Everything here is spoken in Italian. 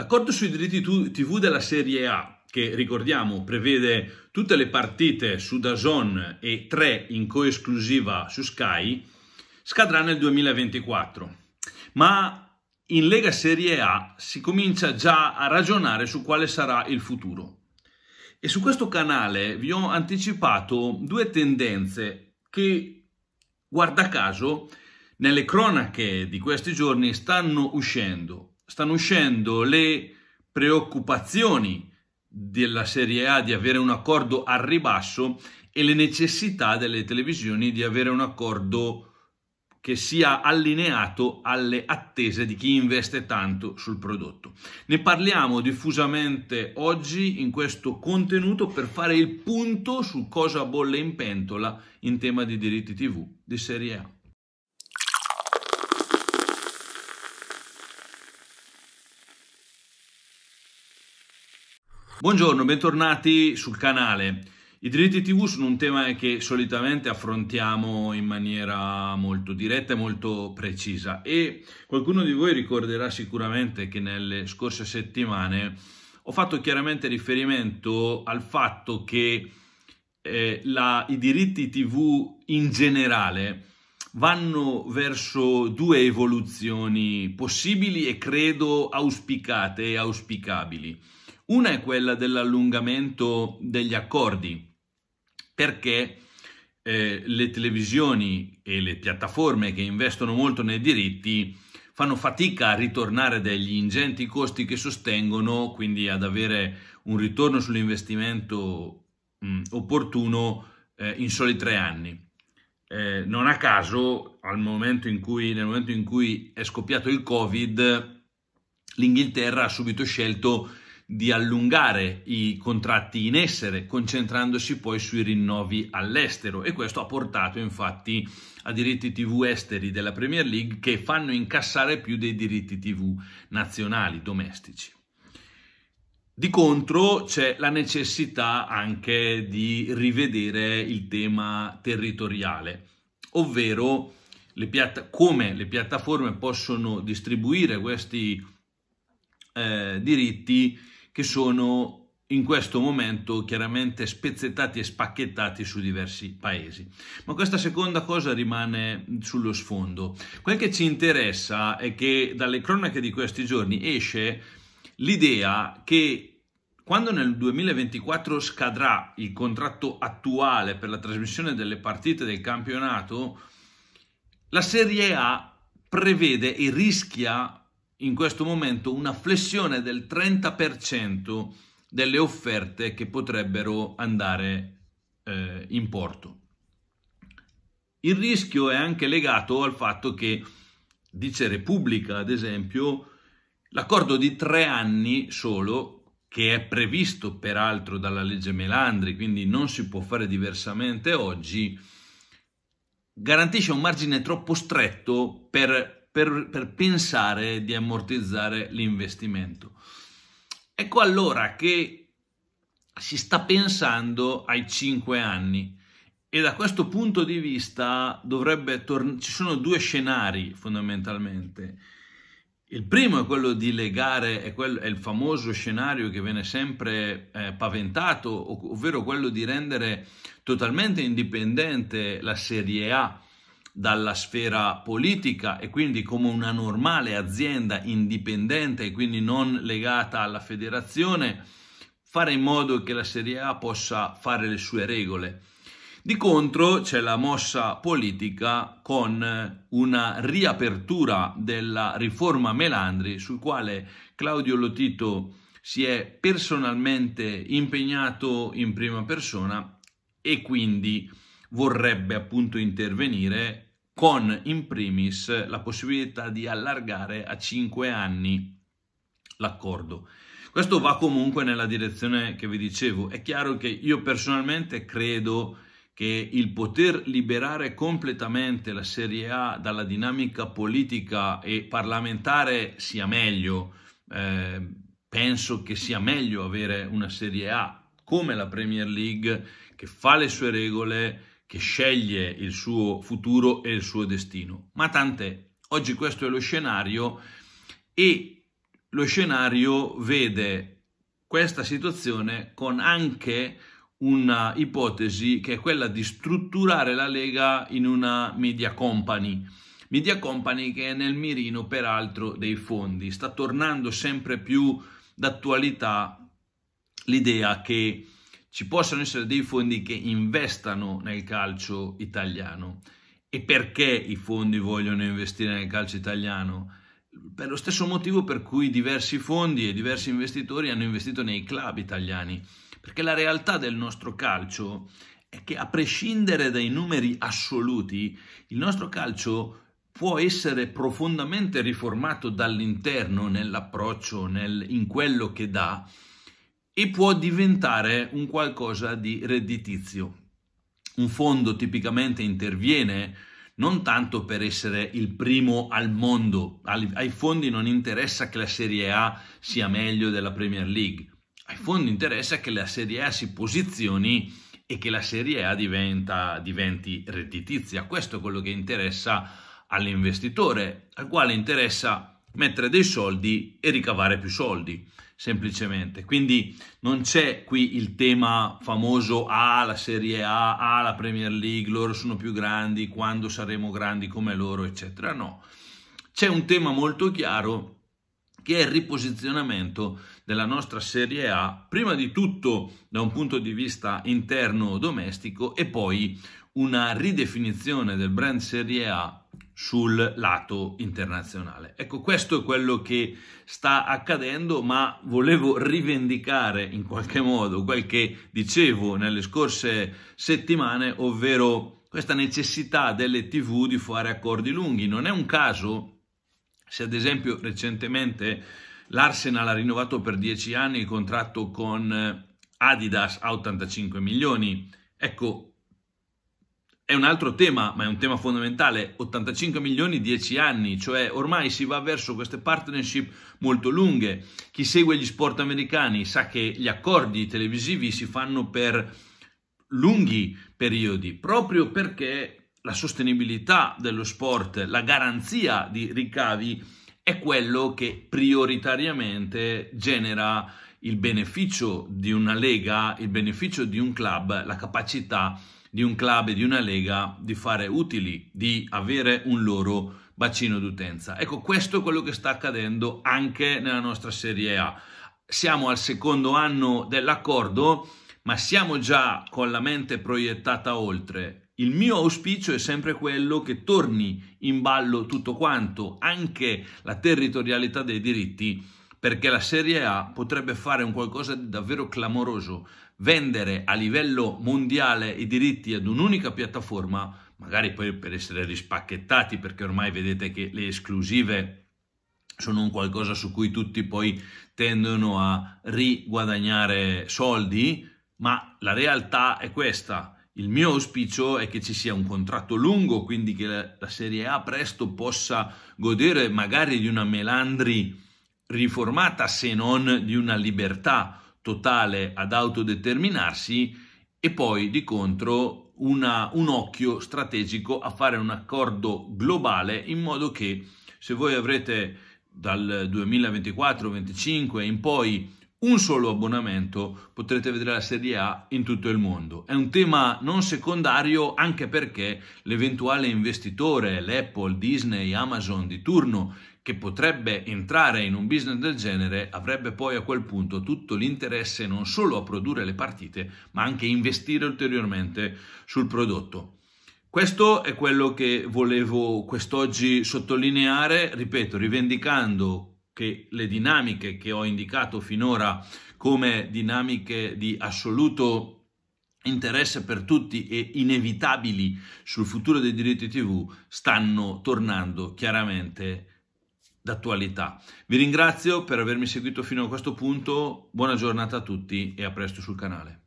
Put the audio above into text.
L'accordo sui diritti TV della Serie A, che ricordiamo prevede tutte le partite su Dazon e tre in coesclusiva su Sky, scadrà nel 2024. Ma in Lega Serie A si comincia già a ragionare su quale sarà il futuro. E su questo canale vi ho anticipato due tendenze che, guarda caso, nelle cronache di questi giorni stanno uscendo stanno uscendo le preoccupazioni della Serie A di avere un accordo al ribasso e le necessità delle televisioni di avere un accordo che sia allineato alle attese di chi investe tanto sul prodotto. Ne parliamo diffusamente oggi in questo contenuto per fare il punto su cosa bolle in pentola in tema di diritti TV di Serie A. Buongiorno, bentornati sul canale. I diritti TV sono un tema che solitamente affrontiamo in maniera molto diretta e molto precisa e qualcuno di voi ricorderà sicuramente che nelle scorse settimane ho fatto chiaramente riferimento al fatto che eh, la, i diritti TV in generale vanno verso due evoluzioni possibili e credo auspicate e auspicabili. Una è quella dell'allungamento degli accordi, perché eh, le televisioni e le piattaforme che investono molto nei diritti fanno fatica a ritornare dagli ingenti costi che sostengono, quindi ad avere un ritorno sull'investimento mh, mm, opportuno eh, in soli tre anni. Eh, non a caso, momento cui, nel momento in cui è scoppiato il Covid, l'Inghilterra ha subito scelto di allungare i contratti in essere, concentrandosi poi sui rinnovi all'estero e questo ha portato infatti a diritti TV esteri della Premier League che fanno incassare più dei diritti TV nazionali, domestici. Di contro c'è la necessità anche di rivedere il tema territoriale, ovvero le come le piattaforme possono distribuire questi eh, diritti che sono in questo momento chiaramente spezzettati e spacchettati su diversi paesi. Ma questa seconda cosa rimane sullo sfondo. Quel che ci interessa è che dalle cronache di questi giorni esce l'idea che quando nel 2024 scadrà il contratto attuale per la trasmissione delle partite del campionato, la Serie A prevede e rischia in questo momento una flessione del 30% delle offerte che potrebbero andare eh, in porto. Il rischio è anche legato al fatto che, dice Repubblica ad esempio, l'accordo di tre anni solo, che è previsto peraltro dalla legge Melandri, quindi non si può fare diversamente oggi, garantisce un margine troppo stretto per per, per pensare di ammortizzare l'investimento. Ecco allora che si sta pensando ai 5 anni e da questo punto di vista dovrebbe tornare. ci sono due scenari fondamentalmente. Il primo è quello di legare, è, quello, è il famoso scenario che viene sempre eh, paventato, ov ovvero quello di rendere totalmente indipendente la Serie A dalla sfera politica e quindi come una normale azienda indipendente e quindi non legata alla federazione, fare in modo che la Serie A possa fare le sue regole. Di contro c'è la mossa politica con una riapertura della riforma Melandri sul quale Claudio Lotito si è personalmente impegnato in prima persona e quindi vorrebbe appunto intervenire con in primis la possibilità di allargare a 5 anni l'accordo. Questo va comunque nella direzione che vi dicevo. È chiaro che io personalmente credo che il poter liberare completamente la Serie A dalla dinamica politica e parlamentare sia meglio. Eh, penso che sia meglio avere una Serie A come la Premier League che fa le sue regole, che sceglie il suo futuro e il suo destino. Ma tant'è, oggi questo è lo scenario e lo scenario vede questa situazione con anche una ipotesi che è quella di strutturare la Lega in una media company. Media company che è nel mirino peraltro dei fondi. Sta tornando sempre più d'attualità l'idea che ci possono essere dei fondi che investano nel calcio italiano. E perché i fondi vogliono investire nel calcio italiano? Per lo stesso motivo per cui diversi fondi e diversi investitori hanno investito nei club italiani. Perché la realtà del nostro calcio è che a prescindere dai numeri assoluti, il nostro calcio può essere profondamente riformato dall'interno nell'approccio, nel, in quello che dà, e può diventare un qualcosa di redditizio. Un fondo tipicamente interviene non tanto per essere il primo al mondo, ai fondi non interessa che la Serie A sia meglio della Premier League, ai fondi interessa che la Serie A si posizioni e che la Serie A diventa, diventi redditizia. Questo è quello che interessa all'investitore, al quale interessa mettere dei soldi e ricavare più soldi semplicemente. Quindi non c'è qui il tema famoso ah, la Serie A, ah, la Premier League, loro sono più grandi, quando saremo grandi come loro, eccetera. No, c'è un tema molto chiaro che è il riposizionamento della nostra Serie A, prima di tutto da un punto di vista interno domestico e poi una ridefinizione del brand Serie A sul lato internazionale. Ecco, questo è quello che sta accadendo, ma volevo rivendicare in qualche modo quel che dicevo nelle scorse settimane, ovvero questa necessità delle TV di fare accordi lunghi. Non è un caso se ad esempio recentemente l'Arsenal ha rinnovato per 10 anni il contratto con eh, Adidas a 85 milioni, ecco, è un altro tema, ma è un tema fondamentale, 85 milioni 10 anni, cioè ormai si va verso queste partnership molto lunghe. Chi segue gli sport americani sa che gli accordi televisivi si fanno per lunghi periodi, proprio perché la sostenibilità dello sport, la garanzia di ricavi è quello che prioritariamente genera il beneficio di una lega, il beneficio di un club, la capacità di un club e di una lega di fare utili, di avere un loro bacino d'utenza. Ecco, questo è quello che sta accadendo anche nella nostra Serie A. Siamo al secondo anno dell'accordo, ma siamo già con la mente proiettata oltre il mio auspicio è sempre quello che torni in ballo tutto quanto, anche la territorialità dei diritti, perché la Serie A potrebbe fare un qualcosa di davvero clamoroso, vendere a livello mondiale i diritti ad un'unica piattaforma, magari poi per essere rispacchettati, perché ormai vedete che le esclusive sono un qualcosa su cui tutti poi tendono a riguadagnare soldi, ma la realtà è questa il mio auspicio è che ci sia un contratto lungo, quindi che la Serie A presto possa godere magari di una Melandri riformata, se non di una libertà totale ad autodeterminarsi e poi di contro una, un occhio strategico a fare un accordo globale in modo che se voi avrete dal 2024-25 in poi un solo abbonamento potrete vedere la Serie A in tutto il mondo. È un tema non secondario anche perché l'eventuale investitore, l'Apple, Disney, Amazon di turno che potrebbe entrare in un business del genere avrebbe poi a quel punto tutto l'interesse non solo a produrre le partite ma anche investire ulteriormente sul prodotto. Questo è quello che volevo quest'oggi sottolineare, ripeto, rivendicando che le dinamiche che ho indicato finora come dinamiche di assoluto interesse per tutti e inevitabili sul futuro dei diritti TV stanno tornando chiaramente d'attualità. Vi ringrazio per avermi seguito fino a questo punto, buona giornata a tutti e a presto sul canale.